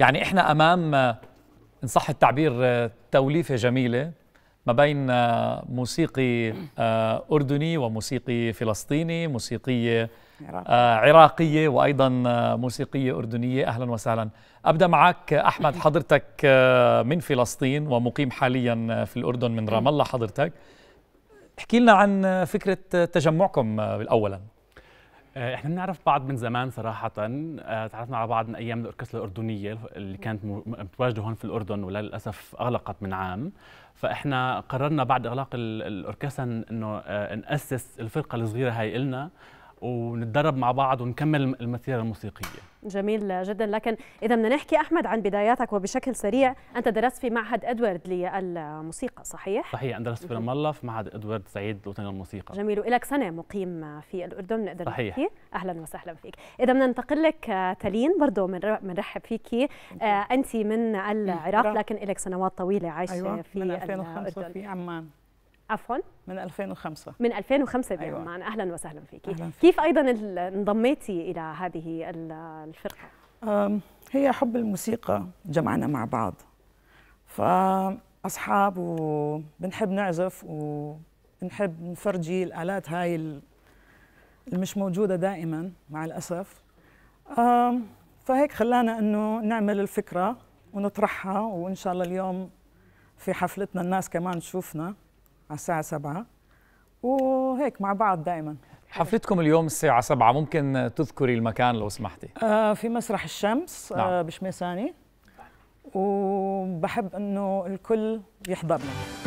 يعني احنا امام آه، ان صح التعبير آه، توليفه جميله ما بين آه، موسيقي اردني وموسيقي فلسطيني موسيقيه عراقيه وايضا موسيقيه اردنيه اهلا وسهلا ابدا معك احمد حضرتك من فلسطين ومقيم حاليا في الاردن من رام الله حضرتك احكي لنا عن فكره تجمعكم اولا آه، احنا بنعرف بعض من زمان صراحه آه، تعرفنا على بعض من ايام الاوركسترا الاردنيه اللي كانت متواجده هون في الاردن وللاسف اغلقت من عام فاحنا قررنا بعد اغلاق الاوركسترا انه آه، ناسس الفرقه الصغيره هاي إلنا ونتدرب مع بعض ونكمل المسيره الموسيقيه جميل جدا لكن اذا بدنا نحكي احمد عن بداياتك وبشكل سريع انت درست في معهد ادوارد للموسيقى صحيح صحيح انا درست في رام الله في معهد ادوارد سعيد لوطن للموسيقى جميل والك سنه مقيم في الاردن نقدر صحيح. نحكي اهلا وسهلا فيك اذا بدنا ننتقل لك آه، تالين برضه بنرحب فيك آه، انت من العراق لكن لك سنوات طويله عايشه أيوة. في من 2005 في عمان عفوا من 2005 من 2005 دائما أيوة. معنا اهلا وسهلا فيكي أهلاً فيك. كيف ايضا انضميتي الى هذه الفرقه هي حب الموسيقى جمعنا مع بعض فاصحاب وبنحب نعزف وبنحب نفرجي الالات هاي اللي مش موجوده دائما مع الاسف فهيك خلانا انه نعمل الفكره ونطرحها وان شاء الله اليوم في حفلتنا الناس كمان تشوفنا على الساعة 7 وهيك مع بعض دائما حفلتكم اليوم الساعة 7 ممكن تذكري المكان لو سمحتي آه في مسرح الشمس آه، نعم. آه بشميساني وبحب انه الكل يحضرنا